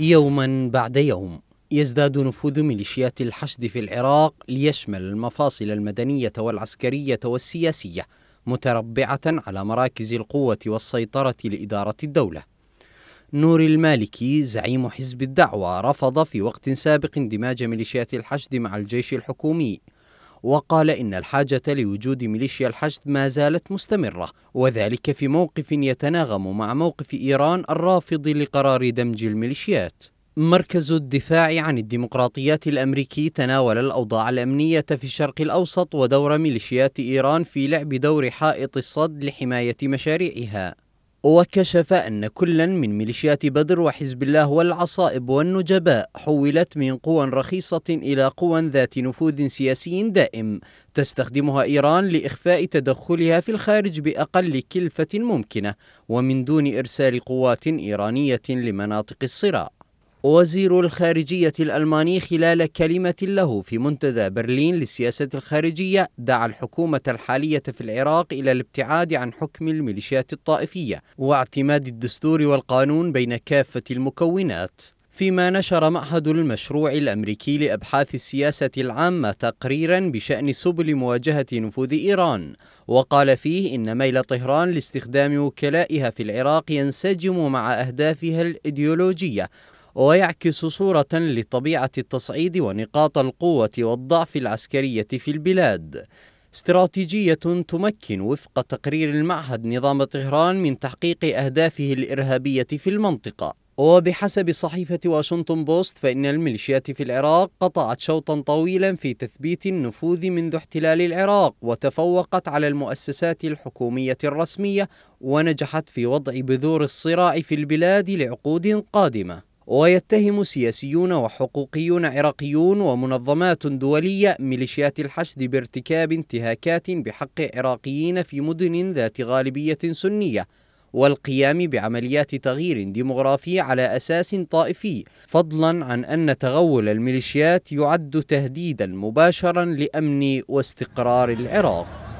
يوما بعد يوم يزداد نفوذ ميليشيات الحشد في العراق ليشمل المفاصل المدنية والعسكرية والسياسية متربعة على مراكز القوة والسيطرة لإدارة الدولة نور المالكي زعيم حزب الدعوة رفض في وقت سابق اندماج ميليشيات الحشد مع الجيش الحكومي وقال إن الحاجة لوجود ميليشيا الحشد ما زالت مستمرة وذلك في موقف يتناغم مع موقف إيران الرافض لقرار دمج الميليشيات مركز الدفاع عن الديمقراطيات الأمريكي تناول الأوضاع الأمنية في الشرق الأوسط ودور ميليشيات إيران في لعب دور حائط الصد لحماية مشاريعها وكشف أن كلا من ميليشيات بدر وحزب الله والعصائب والنجباء حولت من قوى رخيصة إلى قوى ذات نفوذ سياسي دائم تستخدمها إيران لإخفاء تدخلها في الخارج بأقل كلفة ممكنة ومن دون إرسال قوات إيرانية لمناطق الصراع وزير الخارجية الألماني خلال كلمة له في منتدى برلين للسياسة الخارجية دعا الحكومة الحالية في العراق إلى الابتعاد عن حكم الميليشيات الطائفية واعتماد الدستور والقانون بين كافة المكونات فيما نشر معهد المشروع الامريكي لابحاث السياسه العامه تقريرا بشان سبل مواجهه نفوذ ايران وقال فيه ان ميل طهران لاستخدام وكلائها في العراق ينسجم مع اهدافها الايديولوجيه ويعكس صورة لطبيعة التصعيد ونقاط القوة والضعف العسكرية في البلاد استراتيجية تمكن وفق تقرير المعهد نظام طهران من تحقيق أهدافه الإرهابية في المنطقة وبحسب صحيفة واشنطن بوست فإن الميليشيات في العراق قطعت شوطا طويلا في تثبيت النفوذ منذ احتلال العراق وتفوقت على المؤسسات الحكومية الرسمية ونجحت في وضع بذور الصراع في البلاد لعقود قادمة ويتهم سياسيون وحقوقيون عراقيون ومنظمات دولية ميليشيات الحشد بارتكاب انتهاكات بحق عراقيين في مدن ذات غالبية سنية والقيام بعمليات تغيير ديمغرافي على أساس طائفي فضلا عن أن تغول الميليشيات يعد تهديدا مباشرا لأمن واستقرار العراق